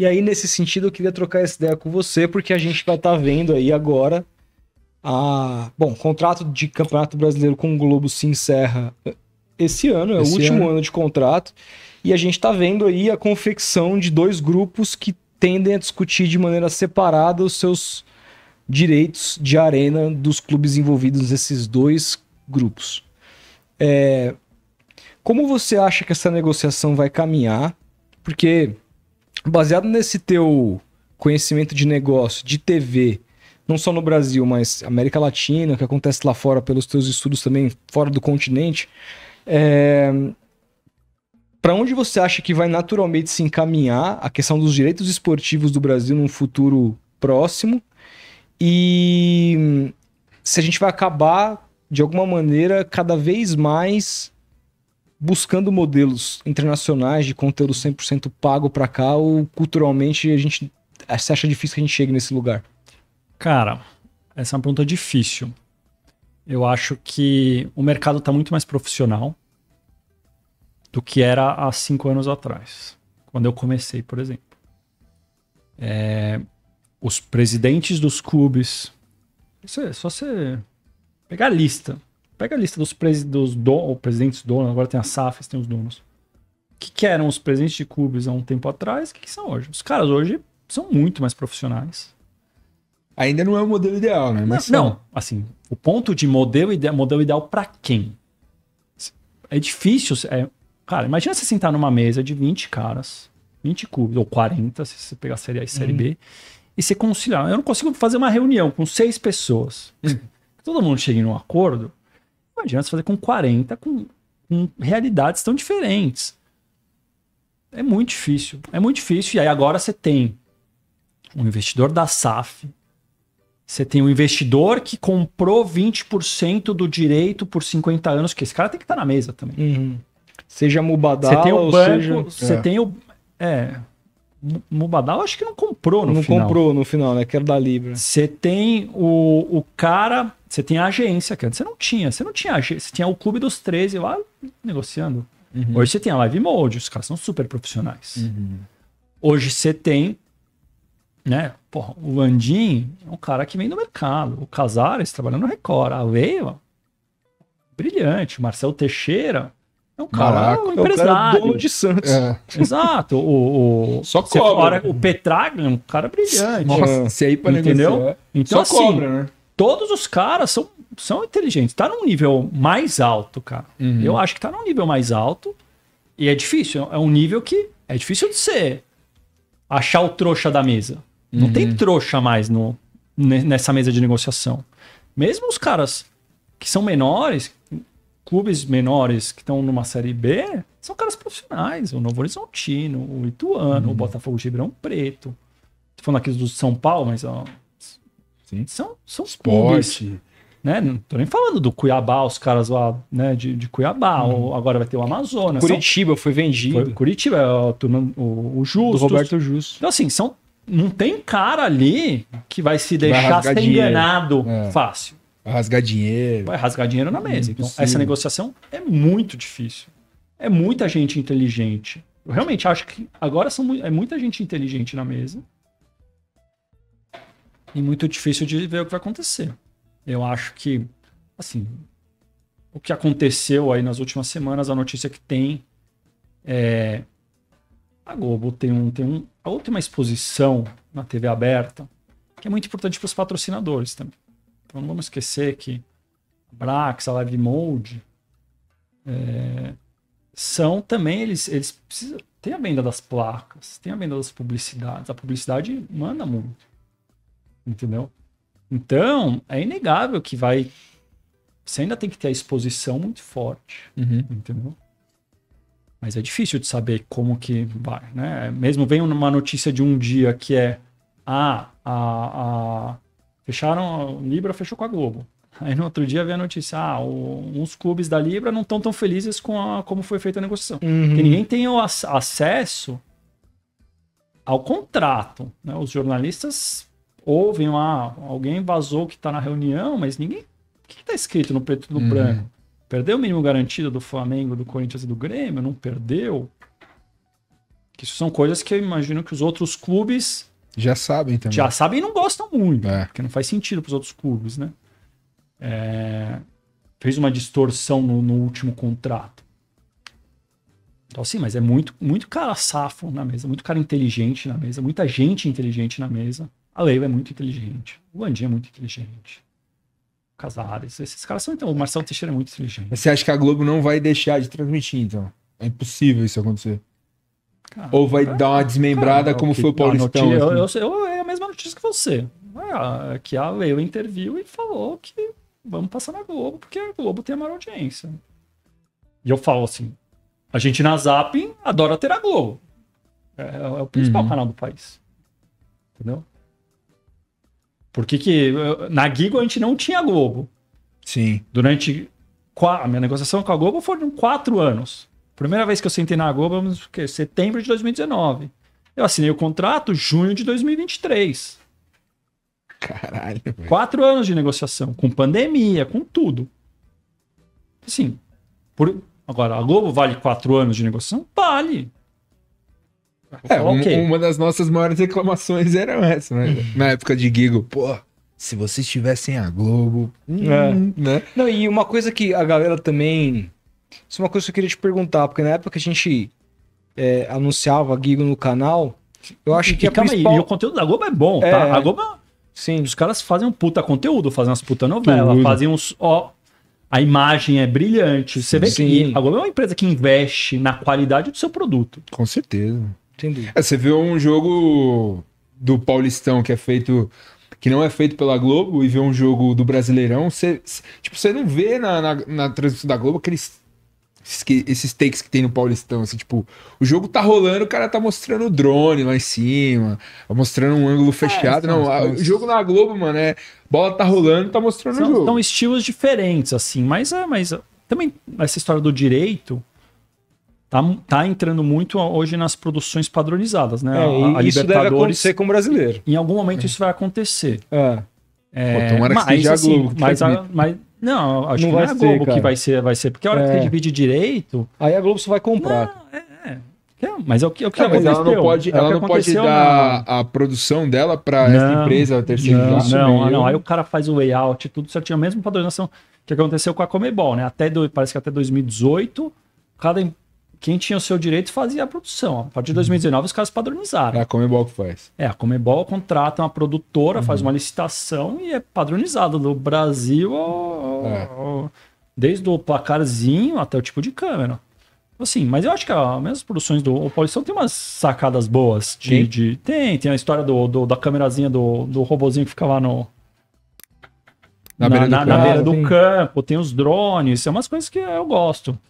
E aí, nesse sentido, eu queria trocar essa ideia com você, porque a gente vai estar tá vendo aí agora a. Bom, contrato de Campeonato Brasileiro com o Globo se encerra eh, esse ano, é esse o último ano. ano de contrato. E a gente está vendo aí a confecção de dois grupos que tendem a discutir de maneira separada os seus direitos de arena dos clubes envolvidos nesses dois grupos. É... Como você acha que essa negociação vai caminhar? Porque baseado nesse teu conhecimento de negócio, de TV, não só no Brasil, mas América Latina, o que acontece lá fora pelos teus estudos também fora do continente, é... para onde você acha que vai naturalmente se encaminhar a questão dos direitos esportivos do Brasil num futuro próximo? E se a gente vai acabar de alguma maneira cada vez mais buscando modelos internacionais de conteúdo 100% pago para cá ou culturalmente a gente você acha difícil que a gente chegue nesse lugar? Cara, essa é uma pergunta difícil. Eu acho que o mercado está muito mais profissional do que era há cinco anos atrás, quando eu comecei, por exemplo. É, os presidentes dos clubes, é só você pegar a lista Pega a lista dos, presi dos do presidentes donos, agora tem as SAFs, tem os donos. O que, que, eram os presidentes de clubes há um tempo atrás? O que, que são hoje? Os caras hoje são muito mais profissionais. Ainda não é o modelo ideal, né? Mas não, não, assim, o ponto de modelo ideal, modelo ideal para quem? É difícil. É, cara, imagina você sentar numa mesa de 20 caras, 20 clubes, ou 40, se você pegar a série A e uhum. série B, e você conciliar. Eu não consigo fazer uma reunião com seis pessoas. Uhum. Todo mundo chega em um acordo adianta você fazer com 40, com, com realidades tão diferentes. É muito difícil. É muito difícil. E aí agora você tem um investidor da SAF, você tem um investidor que comprou 20% do direito por 50 anos, que esse cara tem que estar tá na mesa também. Uhum. Seja Mubadala, tem o banco, seja... você é. tem o é, Mubadala acho que não comprou no não final. Não comprou no final, né? Quero dar livre. Libra. Você tem o, o cara você tem a agência, que antes você não tinha. Você não tinha agência. Você tinha o clube dos 13 lá negociando. Uhum. Hoje você tem a Live Mode, os caras são super profissionais. Uhum. Hoje você tem, né? Porra, o Andin, é um cara que vem do mercado. O Casares trabalhando no Record. A Leiva, brilhante. O Marcel Teixeira, é um cara, Maraca, é um empresário. É o dono de Santos. É. Exato. O, o, Só cobra. Fora, o Petraglia, é um cara brilhante. Nossa, se aí pra Entendeu? Negociar. Então, Só assim, cobra, né? todos os caras são, são inteligentes. Tá num nível mais alto, cara. Uhum. Eu acho que tá num nível mais alto. E é difícil. É um nível que é difícil de ser achar o trouxa da mesa. Não tem uhum. trouxa mais no, nessa mesa de negociação. Mesmo os caras que são menores, clubes menores que estão numa série B, são caras profissionais. O Novo Horizontino, o Ituano, uhum. o Botafogo Gibrão Preto. Tô falando aqui do São Paulo, mas ó, Sim. São, são Esporte. Né? Não tô nem falando do Cuiabá, os caras lá, né, de, de Cuiabá, hum. ou agora vai ter o Amazonas. Curitiba são... foi vendido. Foi, Curitiba, o, é o, o Justo. Roberto Justo. Então, assim, são, não tem cara ali que vai se deixar vai ser enganado é. fácil. Vai rasgar dinheiro. Vai rasgar dinheiro na mesa. então, essa negociação é muito difícil. É muita gente inteligente. Eu realmente acho que agora são, é muita gente inteligente na mesa e muito difícil de ver o que vai acontecer. Eu acho que, assim, o que aconteceu aí nas últimas semanas, a notícia que tem é. A Globo tem, um, tem um, a última exposição na TV aberta, que é muito importante para os patrocinadores também. Então não vamos esquecer que a Brax, a Live Mode, é, são também, eles, eles precisam. Tem a venda das placas, tem a venda das publicidades. A publicidade manda muito entendeu? Então, é inegável que vai. Você ainda tem que ter a exposição muito forte, uhum. entendeu? Mas é difícil de saber como que vai, né? Mesmo vem uma notícia de um dia que é ah, a, a... fecharam, Libra fechou com a Globo. Aí no outro dia vem a notícia, ah, o, uns clubes da Libra não estão tão felizes com a, como foi feita a negociação. Uhum. Porque ninguém tem o ac acesso ao contrato, né? Os jornalistas ouvem lá, alguém vazou que está na reunião, mas ninguém. O que está escrito no preto e no uhum. branco? Perdeu o mínimo garantido do Flamengo, do Corinthians e do Grêmio? Não perdeu? Que isso são coisas que eu imagino que os outros clubes. Já sabem também. Já sabem e não gostam muito, é. porque não faz sentido para os outros clubes, né? É... Fez uma distorção no, no último contrato. Então, assim mas é muito, muito cara safo na mesa, muito cara inteligente na mesa, muita gente inteligente na mesa. A Leila é muito inteligente. O Andinho é muito inteligente. Casares. Esses caras são, então. O Marcelo Teixeira é muito inteligente. você acha que a Globo não vai deixar de transmitir, então? É impossível isso acontecer. Cara, Ou vai é. dar uma desmembrada cara, como que, foi o Paulistão? Notícia, assim. eu, eu, eu, é a mesma notícia que você. É, que a Leila interviu e falou que vamos passar na Globo, porque a Globo tem a maior audiência. E eu falo assim: a gente na Zap adora ter a Globo. É, é o principal uhum. canal do país. Entendeu? Porque que, na Guigo a gente não tinha Globo. Sim. Durante. A minha negociação com a Globo foram quatro anos. Primeira vez que eu sentei na Globo, que, setembro de 2019. Eu assinei o contrato junho de 2023. Caralho. Véio. Quatro anos de negociação, com pandemia, com tudo. Assim, por... agora, a Globo vale quatro anos de negociação? Vale. É, okay. uma das nossas maiores reclamações era essa, né? Uhum. Na época de Gigo, pô, se vocês tivessem a Globo, hum, é. né? Não, e uma coisa que a galera também. Isso é uma coisa que eu queria te perguntar, porque na época que a gente é, anunciava Gigo no canal, eu acho e, que. E, a calma principal... aí, e o conteúdo da Globo é bom, tá? é, tá? A Globo. Sim. Os caras fazem um puta conteúdo, fazem umas puta novelas fazem uns. Ó, a imagem é brilhante. Você vê Sim. que a Globo é uma empresa que investe na qualidade do seu produto. Com certeza. Entendi. É, você vê um jogo do Paulistão que é feito que não é feito pela Globo e vê um jogo do Brasileirão, você, tipo, você não vê na, na, na transmissão da Globo aqueles esses takes que tem no Paulistão, assim, tipo, o jogo tá rolando, o cara tá mostrando o drone lá em cima, mostrando um ângulo é, fechado. É, não, a, o jogo na Globo, mano, é bola tá rolando, tá mostrando são, o jogo. São estilos diferentes, assim, mas é, mas é, também essa história do direito, tá, tá entrando muito hoje nas produções padronizadas, né? É, a, a isso deve acontecer com o brasileiro. Em algum momento é. isso vai acontecer. É. é Pô, mas, assim, que seja assim, a Globo. Mas, a, mas, não, acho não que não é a Globo ser, que vai ser, vai ser. Porque a hora é. que divide direito. Aí a Globo só vai comprar. Não, é. É, é mas é o que, é o que não, é, mas ela não pode, é ela não pode dar não. a produção dela para essa empresa terceira. Não, não, não, aí o cara faz o layout, e tudo certinho, a mesma padronização que aconteceu com a Comebol, né? Até do, parece que até 2018, cada quem tinha o seu direito fazia a produção. A partir de 2019, uhum. os caras padronizaram. É a Comebol que faz. É, a Comebol contrata uma produtora, uhum. faz uma licitação e é padronizado do Brasil ao, é. ao, desde o placarzinho até o tipo de câmera. Assim, mas eu acho que as mesmas produções do Paulistão tem umas sacadas boas. De, de, tem, tem a história do, do da câmerazinha do, do robozinho que fica lá no, na, na, beira, do, na, campo. Na beira do campo, tem os drones, são é umas coisas que eu gosto.